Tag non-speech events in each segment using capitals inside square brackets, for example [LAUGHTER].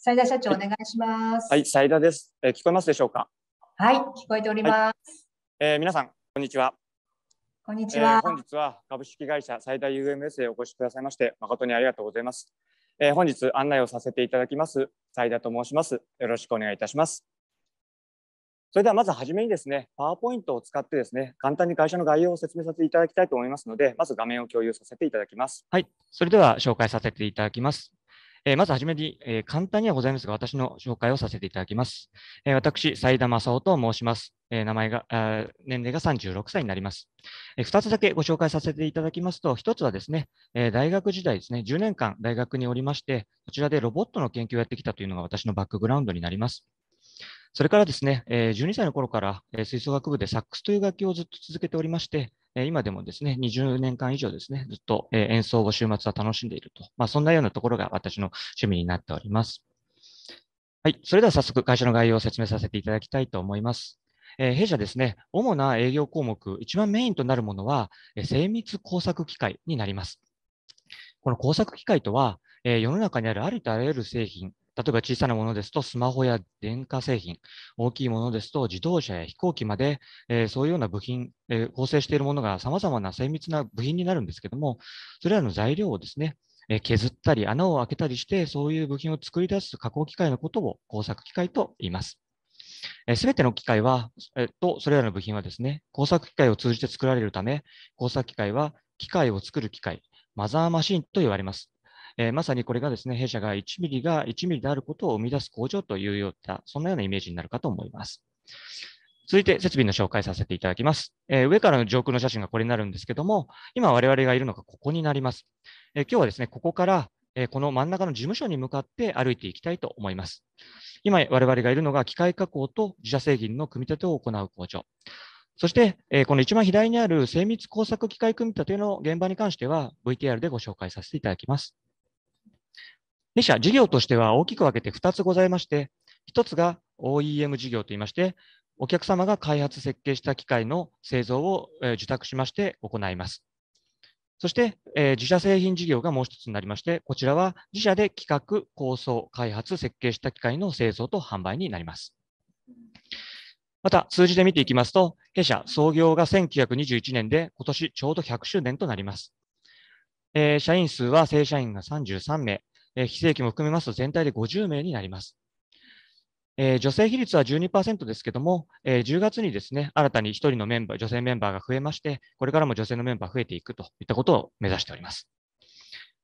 斉田社長、お願いします。はい、斉田です、え聞こえますでしょうか。はい、聞こえております。はい、えー、皆さん、こんにちは。こんにちは、えー、本日は株式会社斉田 UMS へお越しくださいまして、誠にありがとうございます。えー、本日案内をさせていただきます。斉田と申します。よろしくお願いいたします。それではまずはじめにですね、パワーポイントを使ってですね、簡単に会社の概要を説明させていただきたいと思いますので、まず画面を共有させていただきます。はい、それでは紹介させていただきます。えまずはじめに、え簡単にはございますが、私の紹介をさせていただきます。え私、斉田正夫と申します。え名前が、あ、年齢が36歳になります、え2つだけご紹介させていただきますと、1つはですね、え大学時代ですね、10年間大学におりまして、こちらでロボットの研究をやってきたというのが私のバックグラウンドになります。それからですね、12歳の頃から吹奏楽部でサックスという楽器をずっと続けておりまして、今でもですね、20年間以上ですね、ずっと演奏を週末は楽しんでいると、まあ、そんなようなところが私の趣味になっております。はい、それでは早速会社の概要を説明させていただきたいと思います。え弊社ですね、主な営業項目、一番メインとなるものは、え精密工作機械になります。この工作機械とは、え世の中にあるありとあらゆる製品、例えば小さなものですとスマホや電化製品、大きいものですと自動車や飛行機まで、えー、そういうような部品、えー、構成しているものが様々な精密な部品になるんですけども、それらの材料をですね、え削ったり穴を開けたりして、そういう部品を作り出す加工機械のことを工作機械と言います。すべての機械は、えっと、それらの部品はですね、工作機械を通じて作られるため、工作機械は機械を作る機械、マザーマシンと言われます。えー、まさにこれがですね、弊社が1ミリが1ミリであることを生み出す工場というような、そんなようなイメージになるかと思います。続いて設備の紹介させていただきます。えー、上からの上空の写真がこれになるんですけども、今我々がいるのがここになります。えー、今日はですね、ここから、えー、この真ん中の事務所に向かって歩いていきたいと思います。今我々がいるのが機械加工と自社製品の組み立てを行う工場。そして、えー、この一番左にある精密工作機械組み立ての現場に関しては VTR でご紹介させていただきます。弊社、事業としては大きく分けて2つございまして、1つが OEM 事業といいまして、お客様が開発設計した機械の製造を受託しまして行います。そして、え自社製品事業がもう1つになりまして、こちらは自社で企画、構想、開発、設計した機械の製造と販売になります。また、数字で見ていきますと、弊社創業が1921年で、今年ちょうど100周年となります。え社員数は正社員が33名、えー、非正規も含めますと全体で50名になります。えー、女性比率は12%ですけども、えー、10月にですね、新たに1人のメンバー、女性メンバーが増えまして、これからも女性のメンバー増えていくといったことを目指しております。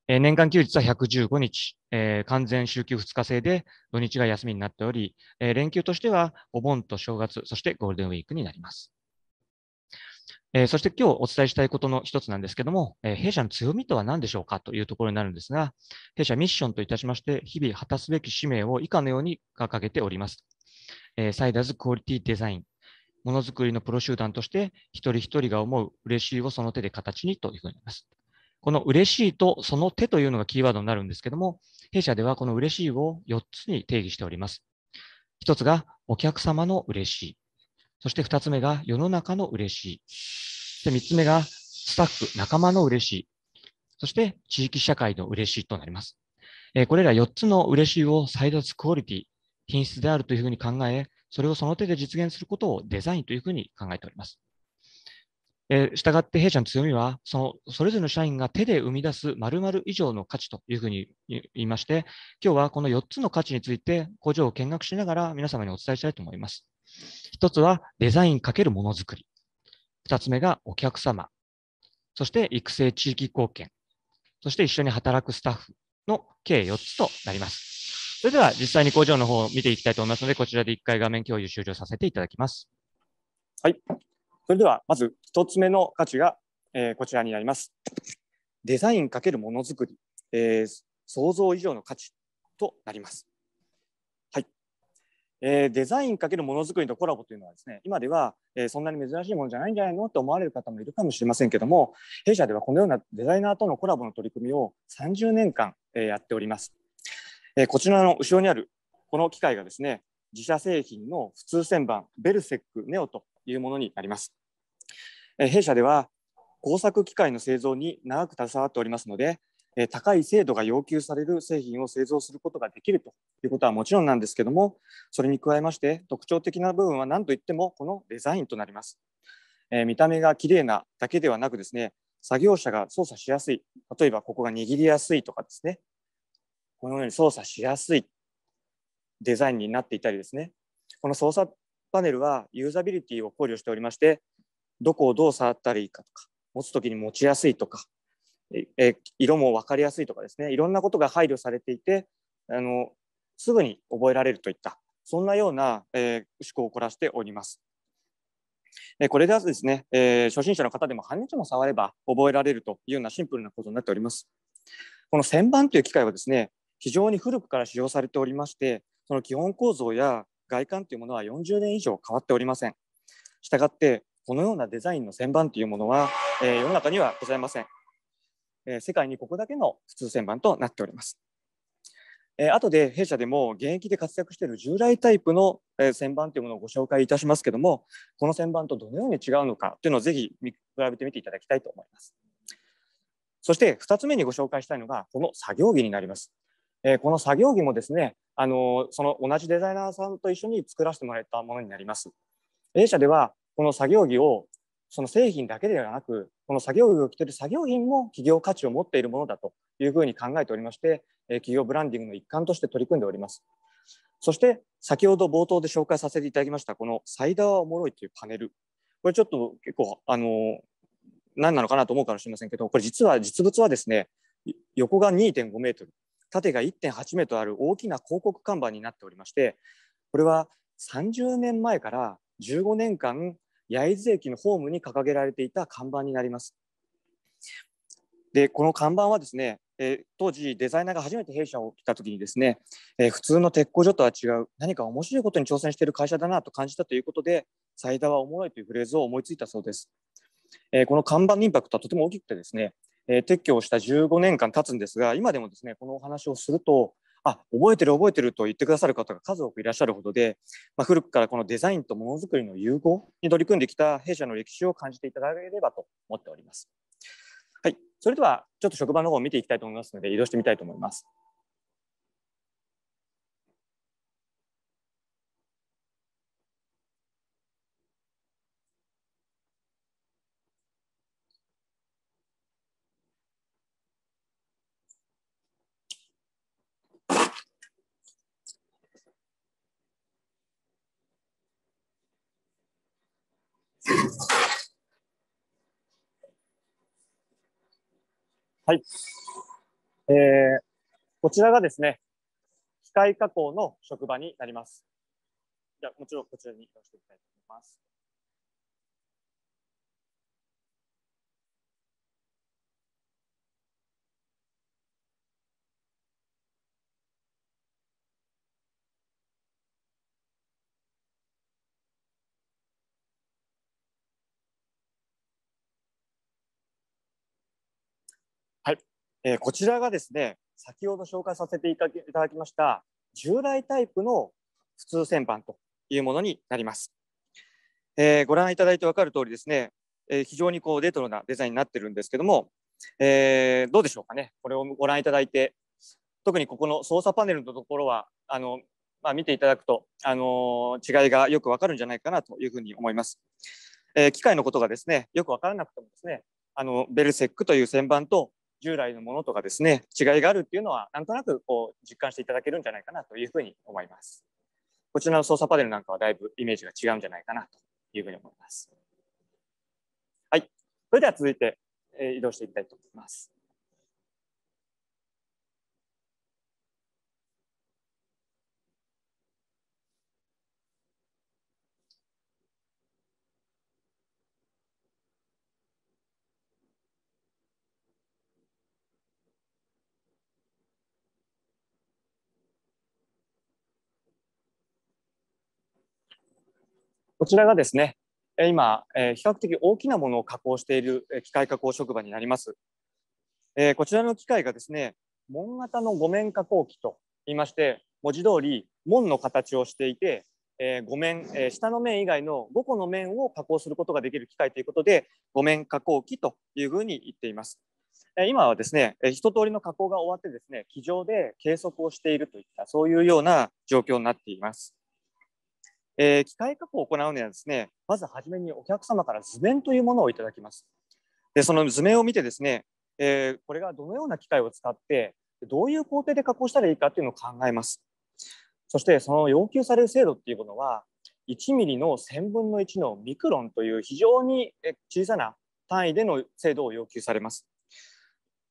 えー、年間休日は115日、えー、完全週休2日制で土日が休みになっており、えー、連休としてはお盆と正月、そしてゴールデンウィークになります。えー、そして今日お伝えしたいことの一つなんですけども、えー、弊社の強みとは何でしょうかというところになるんですが、弊社ミッションといたしまして、日々果たすべき使命を以下のように掲げております。えー、サイダーズクオリティデザイン、ものづくりのプロ集団として、一人一人が思う嬉しいをその手で形にというふうになります。この嬉しいとその手というのがキーワードになるんですけども、弊社ではこの嬉しいを4つに定義しております。1つがお客様の嬉しい。そして2つ目が世の中の嬉しい。そして3つ目がスタッフ、仲間の嬉しい。そして地域社会の嬉しいとなります。えこれら4つの嬉しいをサイドスクオリティ、品質であるというふうに考え、それをその手で実現することをデザインというふうに考えております。えー、従って弊社の強みは、そのそれぞれの社員が手で生み出す〇〇以上の価値というふうに言いまして、今日はこの4つの価値について工場を見学しながら皆様にお伝えしたいと思います。一つはデザイン×ものづくり。二つ目がお客様。そして育成地域貢献。そして一緒に働くスタッフの計4つとなります。それでは実際に工場の方を見ていきたいと思いますので、こちらで1回画面共有終了させていただきます。はい。それではまず1つ目の価値が、えー、こちらになります。デザインるものづくり、えー、想像以上の価値となります。えー、デザインかけるものづくりとコラボというのはですね今では、えー、そんなに珍しいものじゃないんじゃないのって思われる方もいるかもしれませんけども弊社ではこのようなデザイナーとのコラボの取り組みを30年間、えー、やっております、えこちらの後ろにあるこの機械がですね自社製品の普通旋盤ベルセックネオというものになります、え弊社では工作機械の製造に長く携わっておりますのでえ高い精度が要求される製品を製造することができるということはもちろんなんですけども、それに加えまして特徴的な部分は何といってもこのデザインとなります。え見た目が綺麗なだけではなくですね、作業者が操作しやすい、例えばここが握りやすいとかですね、このように操作しやすいデザインになっていたりですね、この操作パネルはユーザビリティを考慮しておりまして、どこをどう触ったらいいかとか、持つときに持ちやすいとか、え色も分かりやすいとかですねいろんなことが配慮されていてあのすぐに覚えられるといったそんなような、えー、思考を凝らしております。えこれではですね、えー、初心者の方でも半日も触れば覚えられるというようなシンプルなことになっております。この旋盤という機械はですね非常に古くから使用されておりましてその基本構造や外観というものは40年以上変わっておりません。したがってこのようなデザインの旋盤というものは、え世の中にはございません。え世界にここだけの普通旋盤となっております。えと後で弊社でも現役で活躍している従来タイプの、え旋盤というものをご紹介いたしますけどもこの旋盤とどのように違うのかというのをぜひ見比べてみていただきたいと思いますそして2つ目にご紹介したいのがこの作業着になります、えこの作業着もですねあのその同じデザイナーさんと一緒に作らせてもらったものになります弊社ではこの作業着をその製品だけではなく、この作業着を着ている作業品も企業価値を持っているものだというふうに考えておりまして、企業ブランディングの一環として取り組んでおります。そして、先ほど冒頭で紹介させていただきました、このサイダーはおもろいというパネル。これちょっと結構、あの、何なのかなと思うかもしれませんけど、これ実は、実物はですね、横が2.5メートル、縦が1.8メートルある大きな広告看板になっておりまして、これは30年前から15年間焼津駅のホームに掲げられていた看板になります。でこの看板はですね、えー、当時デザイナーが初めて弊社を来た時にですね、えー、普通の鉄工所とは違う何か面白いことに挑戦している会社だなと感じたということで「斉田はおもろい」というフレーズを思いついたそうです。えー、この看板のインパクトはとても大きくてですね、え撤去をした15年間経つんですが今でもですねこのお話をするとあ覚えてる覚えてると言ってくださる方が数多くいらっしゃるほどで、まあ、古くからこのデザインとものづくりの融合に取り組んできた弊社の歴史を感じていただければと思っております。はい、それではちょっと職場の方を見ていきたいと思いますので移動してみたいと思います。はい。えー、こちらがですね、機械加工の職場になります。じゃあ、もちろんこちらに移動していきたいと思います。はい、えー、こちらがですね先ほど紹介させていただきました従来タイプの普通旋盤というものになります、えー、ご覧いただいて分かる通りですね、えー、非常にこうレトロなデザインになってるんですけども、えー、どうでしょうかねこれをご覧いただいて特にここの操作パネルのところはあの、まあ、見ていただくと、あの違いがよく分かるんじゃないかなというふうに思います、え機械のことがですねよく分からなくてもですねあのベルセックという旋盤と従来のものとかですね違いがあるっていうのはなんとなくこう実感していただけるんじゃないかなというふうに思います。こちらの操作パネルなんかはだいぶイメージが違うんじゃないかなというふうに思います。はい。それでは続いて、え移動していきたいと思います。こちらがですね、今、比較的大きなものを加工している機械加工職場になります。こちらの機械がですね、門型の五面加工機といいまして、文字通り門の形をしていて、え5面、え下の面以外の5個の面を加工することができる機械ということで、5面加工機というふうに言っています。え今はですね、え一通りの加工が終わってですね、機上で計測をしているといった、そういうような状況になっています。えー、機械加工を行うにはですね、まずはじめにお客様から図面というものをいただきます。でその図面を見てですね、えー、これがどのような機械を使って、どういう工程で加工したらいいかというのを考えます。そしてその要求される精度っていうものは、1ミリの1000分の1のミクロンという非常に小さな単位での精度を要求されます。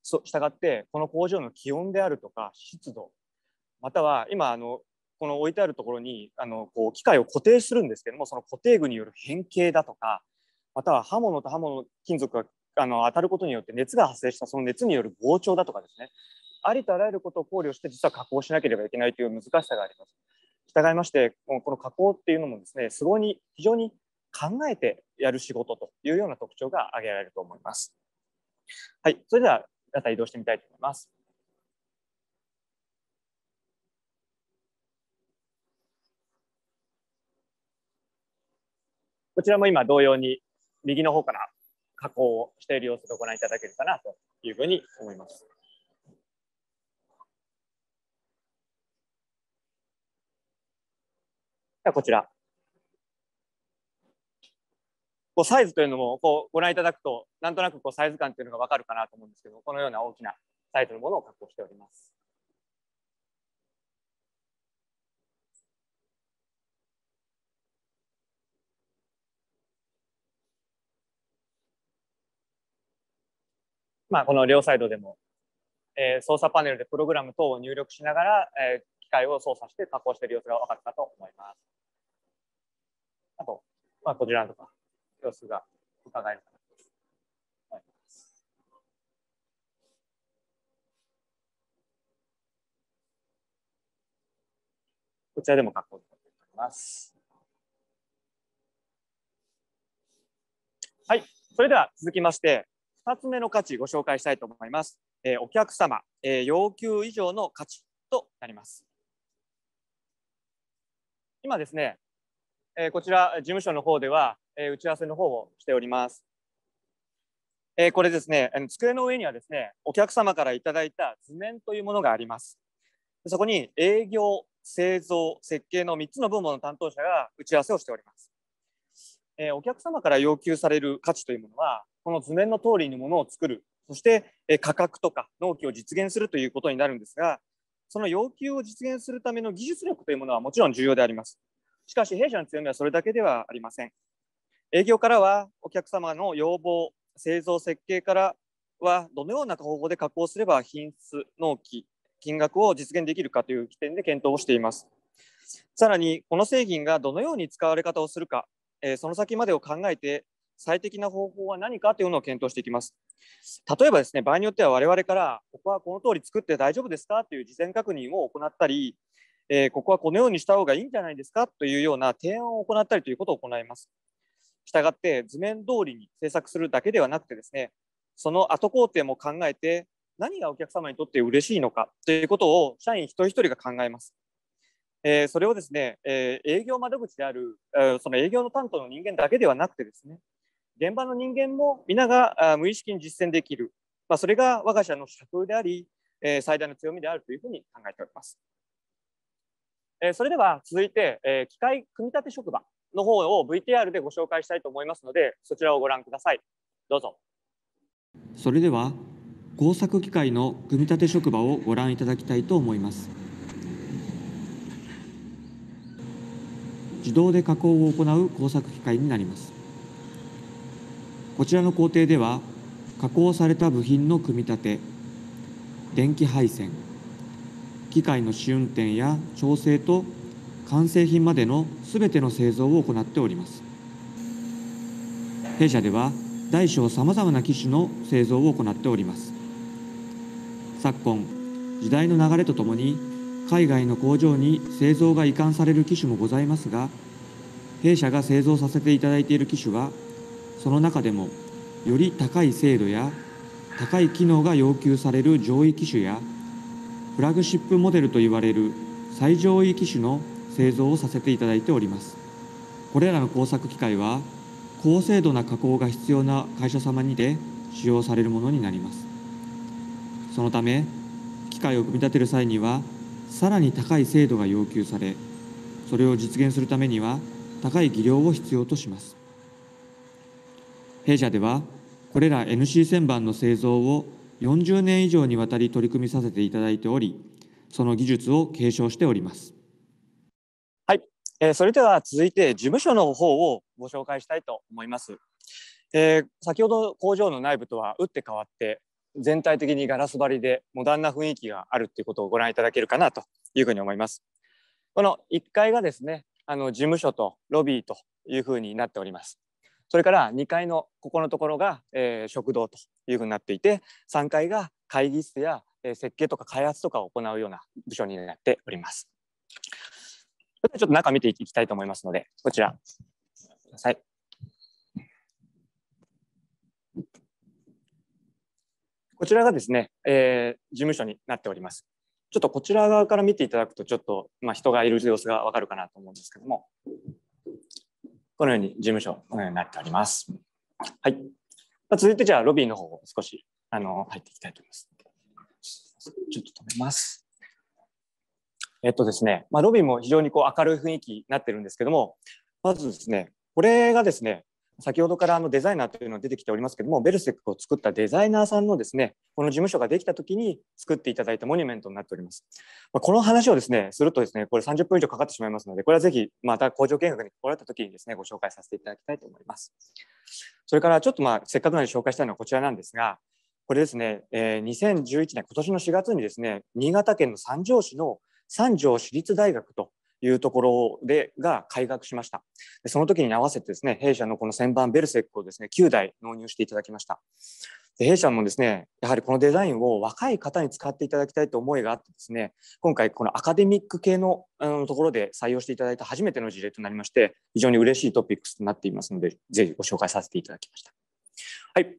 したがって、この工場の気温であるとか湿度、または今あのこの置いてあるところにあのこう機械を固定するんですけどもその固定具による変形だとかまたは刃物と刃物の金属があの当たることによって熱が発生したその熱による膨張だとかですねありとあらゆることを考慮して実は加工しなければいけないという難しさがあります。従いましてこの加工っていうのもですねすごに非常に考えてやる仕事というような特徴が挙げられると思います。はい、それでは移動してみたいと思います。こちらも今同様に右の方から加工をしている様子をご覧いただけるかなというふうに思います。じゃこちら。こうサイズというのもこうご覧いただくとなんとなくこうサイズ感というのが分かるかなと思うんですけどこのような大きなサイズのものを加工しております。まあ、この両サイドでも、えー、操作パネルでプログラム等を入力しながら、えー、機械を操作して加工している様子が分かったと思います。あと、まあ、こちらとか様子が伺えるかなと思います。こちらでも加工しております。はい。それでは続きまして、2つ目の価値ご紹介したいと思います。えー、お客様、えー、要求以上の価値となります。今ですね、えー、こちら事務所の方では、え打ち合わせの方をしております。えこれですね、机の上にはですね、お客様からいただいた図面というものがあります。そこに営業、製造、設計の3つの部門の担当者が打ち合わせをしております。えお客様から要求される価値というものは、この図面の通りにものを作るそして、え価格とか納期を実現するということになるんですがその要求を実現するための技術力というものはもちろん重要でありますしかし弊社の強みはそれだけではありません営業からはお客様の要望製造設計からはどのような方法で加工すれば品質納期金額を実現できるかという起点で検討をしていますさらにこの製品がどのように使われ方をするか、えその先までを考えて最適な方法は何かというのを検討していきます。例えばですね、場合によっては我々から、ここはこの通り作って大丈夫ですかという事前確認を行ったり、えー、ここはこのようにした方がいいんじゃないですかというような提案を行ったりということを行います。したがって、図面通りに制作するだけではなくてですね、その後工程も考えて、何がお客様にとって嬉しいのかということを社員一人一人が考えます。えー、それをですね、えー、営業窓口である、えー、その営業の担当の人間だけではなくてですね、現場の人間も皆が無意識に実践できる、まあ、それが我が社の社風であり、え最大の強みであるというふうに考えております。えそれでは続いて、え機械組み立て職場の方を VTR でご紹介したいと思いますので、そちらをご覧ください。どうぞ。それでは工作機械の組み立て職場をご覧いただきたいと思います。自動で加工を行う工作機械になります。こちらの工程では加工された部品の組み立て電気配線機械の試運転や調整と完成品までの全ての製造を行っております弊社では大小さまざまな機種の製造を行っております昨今時代の流れとともに海外の工場に製造が移管される機種もございますが弊社が製造させていただいている機種はその中でもより高い精度や高い機能が要求される上位機種やフラグシップモデルといわれる最上位機種の製造をさせていただいておりますこれらの工作機械は高精度な加工が必要な会社様にで使用されるものになりますそのため機械を組み立てる際にはさらに高い精度が要求されそれを実現するためには高い技量を必要とします弊社ではこれら NC 旋盤の製造を40年以上にわたり取り組みさせていただいておりその技術を継承しておりますはい、えー、それでは続いて事務所の方をご紹介したいと思います、えー、先ほど工場の内部とは打って変わって全体的にガラス張りでモダンな雰囲気があるっていうことをご覧いただけるかなというふうに思いますこの1階がですねあの事務所とロビーというふうになっておりますそれから2階のここのところが、えー、食堂というふうになっていて3階が会議室や、え設計とか開発とかを行うような部署になっております。ちょっと中見ていきたいと思いますのでこちらい。こちらがですね、えー、事務所になっております。ちょっとこちら側から見ていただくと、ちょっと、まあ、人がいる様子がわかるかなと思うんですけども、このように事務所、こになっております。はい。まあ、続いてじゃあ、ロビーの方を少し、あの、入っていきたいと思います。ちょっと止めます。えっとですね、まあ、ロビーも非常にこう明るい雰囲気になってるんですけども、まずですね、これがですね、先ほどからあのデザイナーというのが出てきておりますけどもベルセックを作ったデザイナーさんのですねこの事務所ができた時に作っていただいたモニュメントになっております、まあ、この話をですねするとですねこれ30分以上かかってしまいますのでこれはぜひまた工場見学に来られた時にですねご紹介させていただきたいと思いますそれからちょっとまあせっかくなので紹介したいのはこちらなんですがこれですね、えー、2011年今年の4月にですね新潟県の三条市の三条市立大学というところでが開学しましたでその時に合わせてですね弊社のこの旋盤ベルセックをですね9台納入していただきましたで弊社もですねやはりこのデザインを若い方に使っていただきたいと思いがあってですね今回このアカデミック系のあのところで採用していただいた初めての事例となりまして非常に嬉しいトピックスとなっていますのでぜひご紹介させていただきました。はい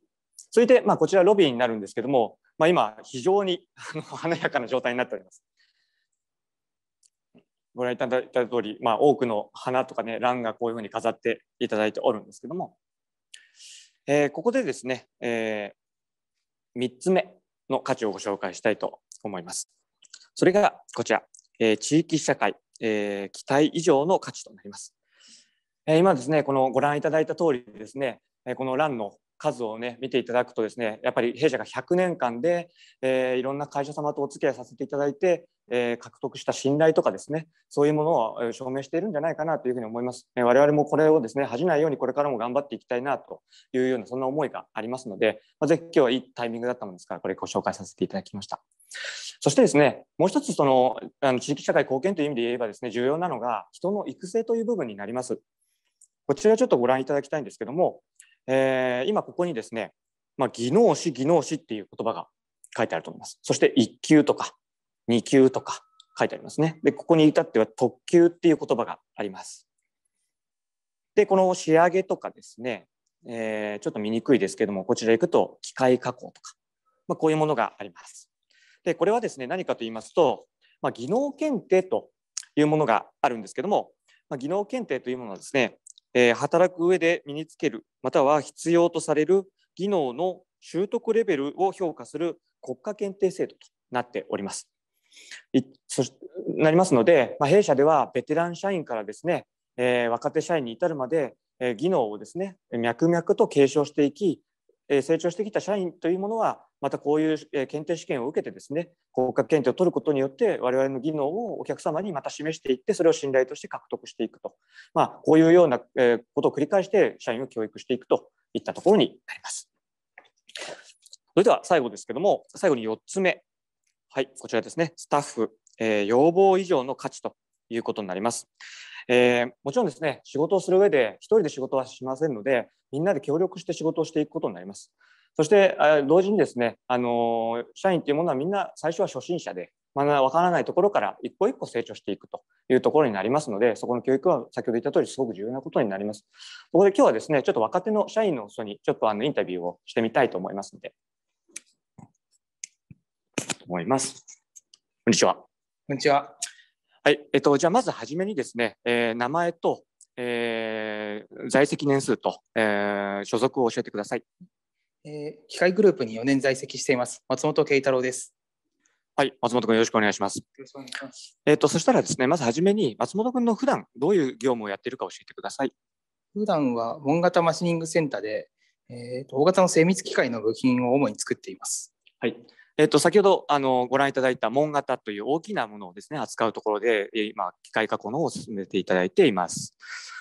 続いて、まあ、こちらロビーになるんですけども、まあ、今非常に華やかな状態になっております。ご覧いただいた通り、まあ、多くの花とかね、蘭がこういうふうに飾っていただいておるんですけども、えー、ここでですね、えー、3つ目の価値をご紹介したいと思います。それがこちら、えー、地域社会、えー、期待以上の価値となります。えー、今ですね、このご覧いただいた通りですね、えー、この蘭の数をね見ていただくとですねやっぱり弊社が100年間で、えー、いろんな会社様とお付き合いさせていただいて、えー、獲得した信頼とかですねそういうものを証明しているんじゃないかなというふうに思います、えー、我々もこれをですね恥じないようにこれからも頑張っていきたいなというようなそんな思いがありますので、まあ、ぜひ今日はいいタイミングだったものですからこれご紹介させていただきましたそしてですねもう一つそのあの地域社会貢献という意味で言えばですね重要なのが人の育成という部分になりますこちらちょっとご覧いただきたいんですけどもえー、今ここにですね、まあ、技能士技能士っていう言葉が書いてあると思います。そして1級とか2級とか書いてありますね。で、ここに至っては特級っていう言葉があります。で、この仕上げとかですね、えー、ちょっと見にくいですけども、こちら行くと機械加工とか、まあ、こういうものがあります。で、これはですね、何かと言いますと、まあ、技能検定というものがあるんですけども、まあ、技能検定というものはですね、えー、働く上で身につけるまたは必要とされる技能の習得レベルを評価する国家検定制度となっております。いそなりますので、まあ、弊社ではベテラン社員からですね、えー、若手社員に至るまで、えー、技能をですね脈々と継承していき成長してきた社員というものはまたこういう検定試験を受けてですね合格検定を取ることによって我々の技能をお客様にまた示していってそれを信頼として獲得していくと、まあ、こういうようなことを繰り返して社員を教育していくといったところになります。それでは最後ですけども最後に4つ目はいこちらですねスタッフ、え要望以上の価値ということになります。えー、もちろんですね仕事をする上で1人で仕事はしませんのでみんなで協力して仕事をしていくことになります。そして同時にですね、あの社員というものはみんな最初は初心者で、まだ分からないところから一歩一歩成長していくというところになりますので、そこの教育は先ほど言った通りすごく重要なことになります。そこで今日はですね、ちょっと若手の社員の人にちょっとあのインタビューをしてみたいと思いますので。思います。こんにちは。こんにちは。はい、えっと、じゃあまずはじめにですね、えー、名前と、えー、在籍年数と、えー、所属を教えてください。えー、機械グループに4年在籍しています。松本慶太郎です。はい、松本君よろしくお願いします。よろしくお願いします。えっ、と、そしたらですね、まずはじめに松本君の普段どういう業務をやっているか教えてください。普段は門型マシニングセンターで、えー大型の精密機械の部品を主に作っています。はい。えっと、先ほどあのご覧いただいた門型という大きなものをですね扱うところで今機械加工のを進めていただいています。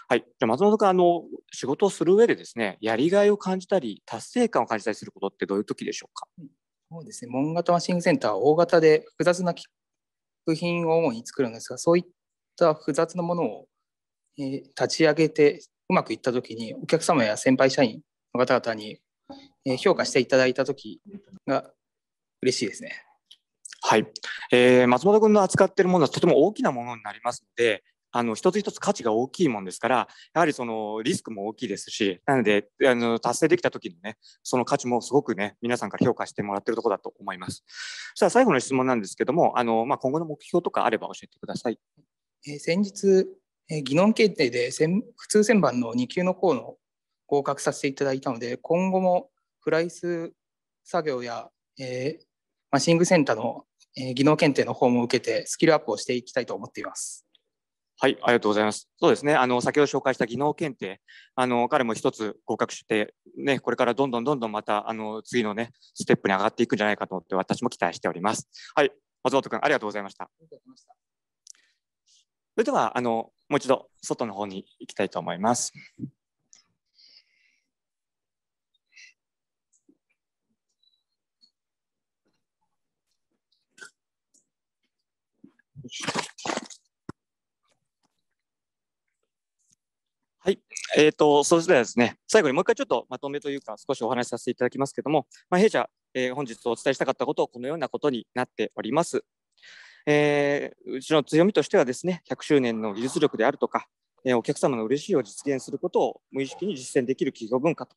はい、じゃ松本君あの仕事をする上でですねやりがいを感じたり達成感を感じたりすることってどういう時でしょうか。そうですね門型マシングセンターは大型で複雑な部品を主に作るんですがそういった複雑なものを、えー、立ち上げてうまくいった時にお客様や先輩社員の方々に評価していただいた時が嬉しいですね。はい、えー、松本君の扱っているものはとても大きなものになりますので、あの一つ一つ価値が大きいもんですから、やはりそのリスクも大きいですし、なのであの達成できた時のね、その価値もすごくね、皆さんから評価してもらってるとこだと思います。さあ最後の質問なんですけども、あのまあ、今後の目標とかあれば教えてください。えー、先日、えー、技能検定で普通旋盤の2級の方の合格させていただいたので、今後もフライス作業や、えーマシングセンターの、え技能検定の方も受けて、スキルアップをしていきたいと思っています。はい、ありがとうございます。そうですね、あの先ほど紹介した技能検定、あの彼も1つ合格して、ね、これからどんどんどんどんまたあの次の、ね、ステップに上がっていくんじゃないかと思って、私も期待しております。はい、松本君、ありがとうございました。それではあの、もう一度、外の方に行きたいと思います。えっ、ー、と、それでですね、最後にもう一回ちょっとまとめというか、少しお話しさせていただきますけども、まあ、弊社、えー、本日お伝えしたかったことをこのようなことになっております。えー、うちの強みとしてはですね、100周年の技術力であるとか、えお客様の嬉しいを実現することを無意識に実践できる企業文化とか、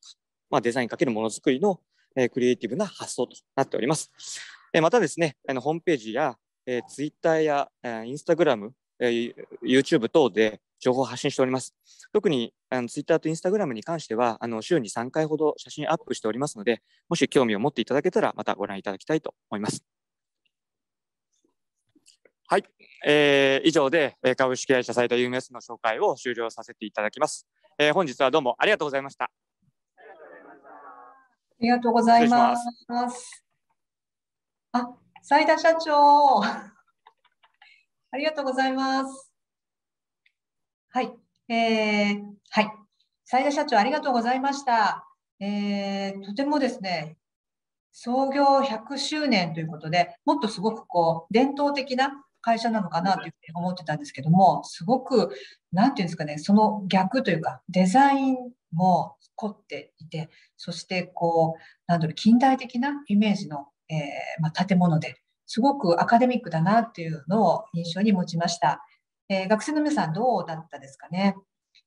まあ、デザインかけるものづくりの、えクリエイティブな発想となっております。えまたですね、あのホームページや、えー、Twitter や、えー、Instagram、え YouTube 等で、情報を発信しております。特にあのツイッターとインスタグラムに関してはあの週に3回ほど写真アップしておりますので、もし興味を持っていただけたらまたご覧いただきたいと思います。はい、えー、以上で株式会社サイト UMS の紹介を終了させていただきます。えー、本日はどうもありがとうございました。ありがとうございます。ますあ、斉田社長。ありがとうございます。はい。えー、はい。斉田社長、ありがとうございました。えー、とてもですね、創業100周年ということで、もっとすごくこう、伝統的な会社なのかなというふうに思ってたんですけども、すごく、なんていうんですかね、その逆というか、デザインも凝っていて、そしてこう、なんだろう、近代的なイメージの、えー、まあ、建物で、すごくアカデミックだなっていうのを印象に持ちました。えー、学生の皆さんどうだったですかね。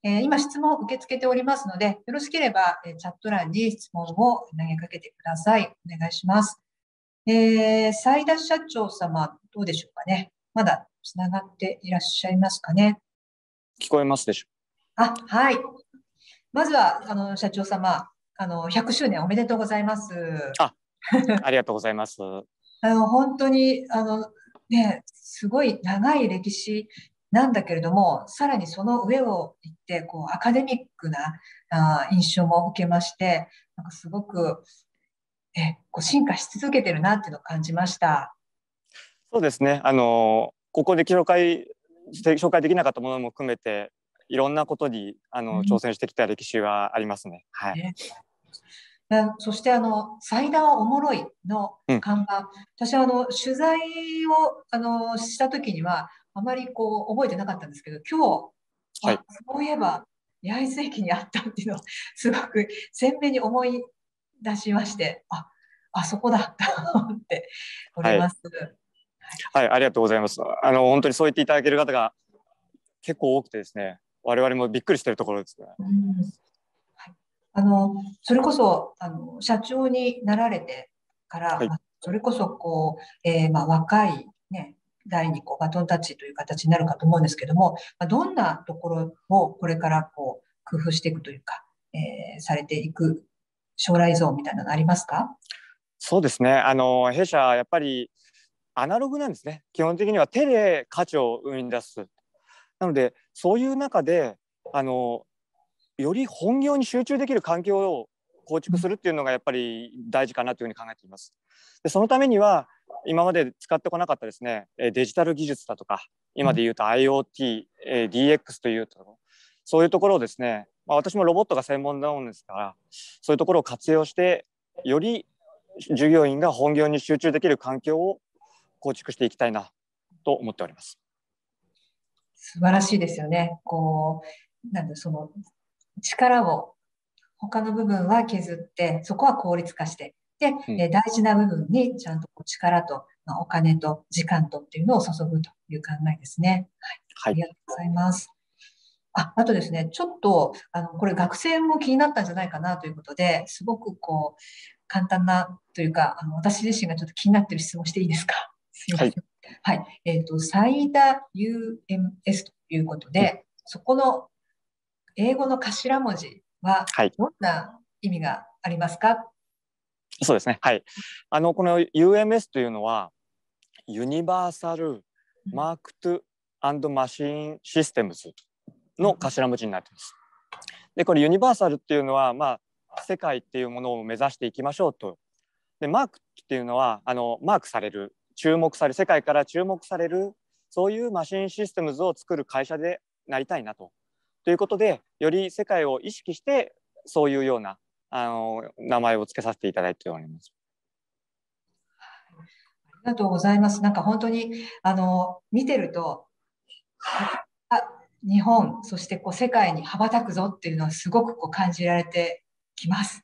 えー、今質問を受け付けておりますので、よろしければ、えチャット欄に質問を投げかけてください。お願いします。えー、斉田社長様、どうでしょうかね。まだつながっていらっしゃいますかね。聞こえますでしょうあ、はい。まずは、あの、社長様、あの、100周年おめでとうございます。あ、ありがとうございます。[LAUGHS] あの、本当に、あの、ね、すごい長い歴史なんだけれども、さらにその上を行って、こう、アカデミックなあ印象も受けまして、なんかすごく、え、こう進化し続けてるなっていうのを感じました。そうですね。あの、ここで紹介、紹介できなかったものも含めて、いろんなことにあの、挑戦してきた歴史はありますね。はい。そしてあの「祭壇はおもろい」の看板、うん、私はあの取材をあのした時にはあまりこう覚えてなかったんですけど、今日、はい、そういえば八重洲駅にあったっていうのを [LAUGHS] すごく鮮明に思い出しまして、ああそこだと思っております、はいはい。ありがとうございます。あの本当にそう言っていただける方が結構多くてですね、我々もびっくりしてるところですね。あのそれこそあの社長になられてから、はい、それこそこう、えーまあ、若い、ね、第2項バトンタッチという形になるかと思うんですけども、まどんなところをこれからこう工夫していくというか、えー、されていく将来像みたいなのありますかそうですねあの弊社やっぱりアナログなんですね基本的には手で価値を生み出すなのでそういう中であのより本業に集中できる環境を構築するっていうのがやっぱり大事かなというふうに考えています。でそのためには今まで使ってこなかったですねデジタル技術だとか今で言うと IoT、DX というところそういうところをですね、まあ、私もロボットが専門なものですからそういうところを活用してより従業員が本業に集中できる環境を構築していきたいなと思っております。素晴らしいですよね。こうなんでその力を他の部分は削って、そこは効率化して、で、うん、大事な部分にちゃんと力と、まあ、お金と時間とっていうのを注ぐという考えですね。はい。ありがとうございます。ああとですね、ちょっと、あの、これ学生も気になったんじゃないかなということで、すごくこう、簡単なというか、あの私自身がちょっと気になってる質問していいですかすいません。はいはい。えっ、ー、と、最多 UMS ということで、うん、そこの英語の頭文字はどんな意味がありますか、はい、そうですね、はい、あのこの UMS というのはユニバーサル・マークトゥマシン・システムズの頭文字になっています。でこれユニバーサルっていうのは、まあ、世界っていうものを目指していきましょうと。でマークっていうのはあのマークされる注目され世界から注目されるそういうマシンシステムズを作る会社でなりたいなとということでより世界を意識してそういうようなあの名前を付けさせていただいております。ありがとうございます。なんか本当にあの見てると日本そしてこう世界に羽ばたくぞっていうのはすごくこう感じられてきます。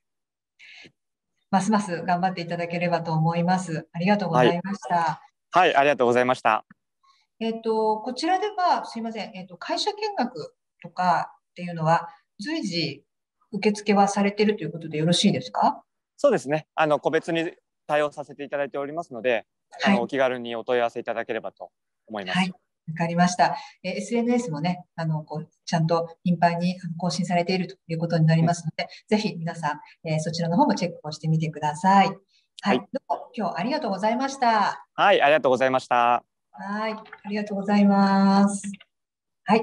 ますます頑張っていただければと思います。ありがとうございました。はい、はい、ありがとうございました。えっ、ー、とこちらではすいません。えっ、ー、と会社見学とかっていうのは、随時受付はされているということでよろしいですかそうですね。あの個別に対応させていただいておりますので、はい、あのお気軽にお問い合わせいただければと思います。はいわかりました。え SNS もね、あの、こう、ちゃんと頻繁に更新されているということになりますので、うん、ぜひ皆さん、えー、そちらの方もチェックをしてみてください。はい。はい、どうも今日ありがとうございました。はい、ありがとうございました。はい、ありがとうございます。はい。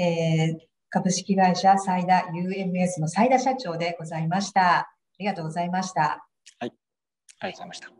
えー、株式会社サ最田 UMS のサイダ社長でございました。ありがとうございました。はい、ありがとうございました。